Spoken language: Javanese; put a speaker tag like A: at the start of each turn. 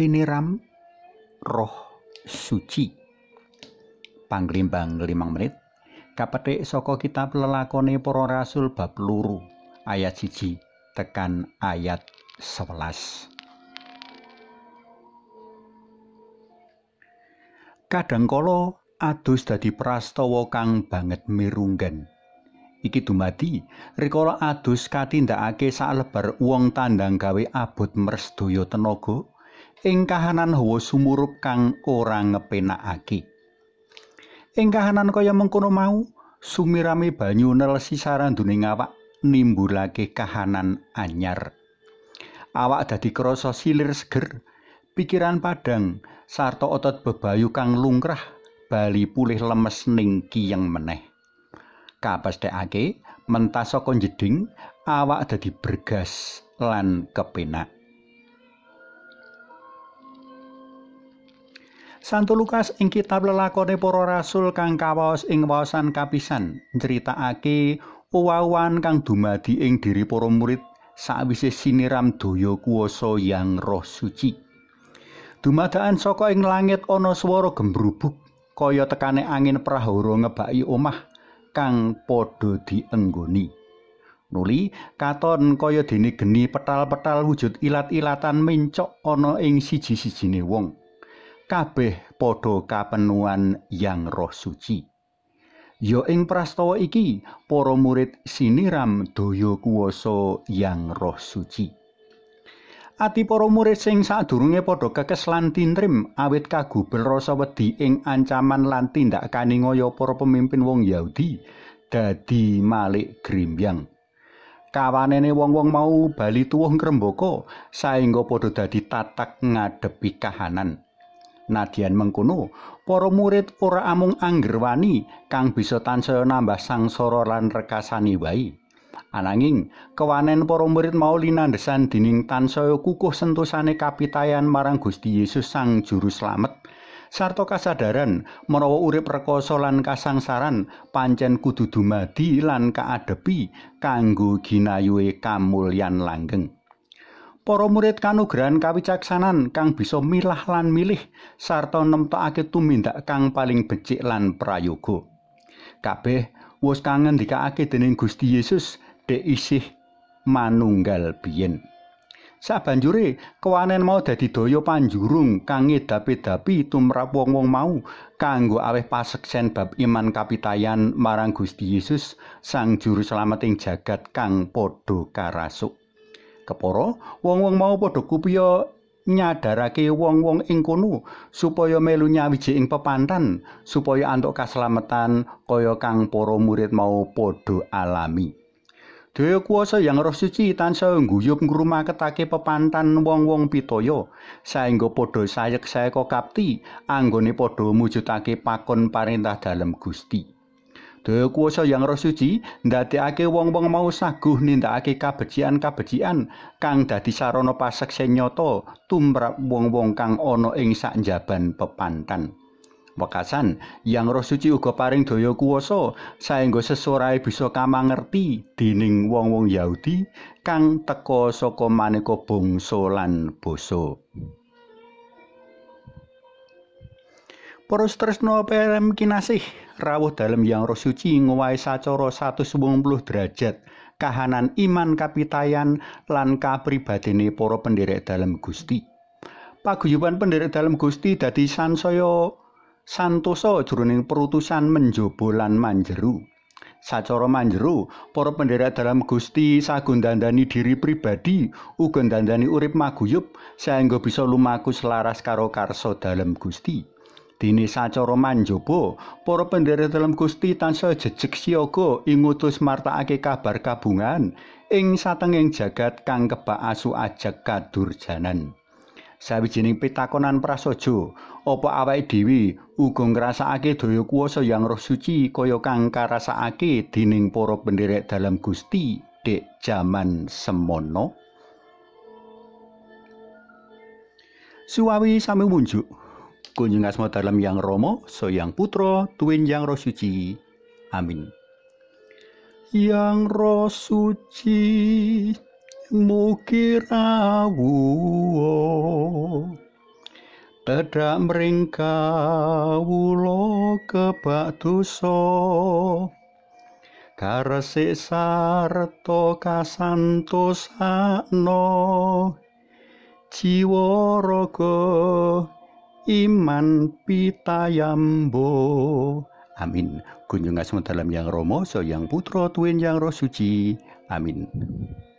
A: siniram roh suci panglimbang limang menit kapetik soko kitab lelakone poro rasul bab luru ayat siji tekan ayat 11 Kadangkala adus dadi prastawa kang banget mirunggen. Iki dumadi rikala adus katindakake lebar uang tandang gawe abut merstuyo tenaga ing kahanan hawa sumurup kang ora ngepenakake. Ing kahanan kaya mengkono mau, sumirami banyu nelesi sarandune awak nimbulake kahanan anyar. Awak dadi krasa silir seger, pikiran padang, sarta otot bebayu kang lungkrah bali pulih lemes ning kiyang meneh. Kapasthekake mentas saka jeding, awak dadi bergas lan kepenak. Santo Lukas ing kitab lelakone para rasul kang kawas ing wawasan kapisan nyeritakake uwawan kang dumadi ing diri para murid sawise siniram daya kuasa yang roh suci. Dumadaan saka ing langit ana swara gembrubuk kaya tekane angin prahara ngebaki omah kang padha dienggoni. Nuli katon kaya dene geni petal-petal wujud ilat-ilatan mencok ana ing siji-sijine wong. kabeh padha kapenuan yang roh suci. Ya ing prastawa iki para murid siniram daya kuwasa yang roh suci. Ati para murid sing sadurunge padha kekes lan tintrim awit kagubel rasa wedi ing ancaman lan tindakane ngaya para pemimpin wong Yahudi dadi malik grimbyang. Kawanene wong-wong mau bali tuwuh ngrembaka saengga padha dadi tatak ngadepi kahanan. Nadian mengkono, para murid ora amung angger wani kang bisa tansaya nambah sangsara lan rekasane wai. Ananging, kewanen para murid mau linandhesan dening tansaya kukuh sentosane kapitayan marang Gusti Yesus Sang Juru Slamet. Sarto kasadaran menawa urip rekoso lan kasangsaran pancen kudu dumadi lan kaadepi kanggo ginayuwe kamulyan langgeng. para murid kanugrahan kawicaksanan kang bisa milah lan milih sarta nemtokake tumindak kang paling becik lan prayoga. Kabeh wis kang ngendikake dening Gusti Yesus dek isih manunggal biyen. Sabanjure kewanen mau dadi daya panjurung kang ngedapi-dapi tumrap wong-wong mau kanggo aweh paseksen bab iman kapitayan marang Gusti Yesus sang juru slamet ing jagat kang padha karasuk. kepara wong-wong mau padha kupiya nyadarake wong-wong ing kono supaya melu nyawiji ing pepantan supaya antuk kaslametan kaya kang para murid mau padha alami. Dewa kuasa yang roh suci tansah guyub ngrumaketake pepantan wong-wong pitaya saengga padha sayek-sayek kapti anggone padha mujudake pakon parintah dalem Gusti. Daya kuasa yang roh suci ndadekake wong-wong mau saguh nindakake kabecikan-kabecikan kang dadi sarana paseksen nyata tumrap wong-wong kang ana ing sanjaban pepantan. Wekasan yang roh suci uga paring daya kuasa saenggo sesorae bisa kamangerti dening wong-wong Yahudi kang teka saka maneka bangsa lan basa. Poros tresno PLM kinasih rawuh dalem yang roh suci ngowahi sacara 180 derajat kahanan iman kapitayan lan kapribadene poro penderek dalem Gusti. Paguyuban penderek dalem Gusti dadi sansoyo santoso jroning perutusan menjobolan manjeru. Sacara manjeru, poro penderek dalem Gusti sagundandani diri pribadi, uga dandani urip maguyub saengga bisa lumaku selaras karo karso dalem Gusti. Dini sacara manjubo, para pendere dalam Gusti tansah jejeg siaga ingutus ngutus martakake kabar kabungan ing satengeng jagat kang kebak asu ajak kadurjanan. Sawijining pitakonan prasojo, opo awake dewi uga ngrasakake daya kuasa yang roh suci kaya kang karasakake dening para penderek dalam Gusti dek jaman semono. Suwawi sami munjuk. kunjung asmo dalam yang Romo soyang putra tuwin yang roh suci amin yang roh suci muki rawuo tedak meringka wulo kebak duso karesik sarto kasanto sakno jiwa rogo iman pitayambo. Amin. Kunjung asma dalam yang Romo, so yang Putro Twin, yang Roh Suci. Amin.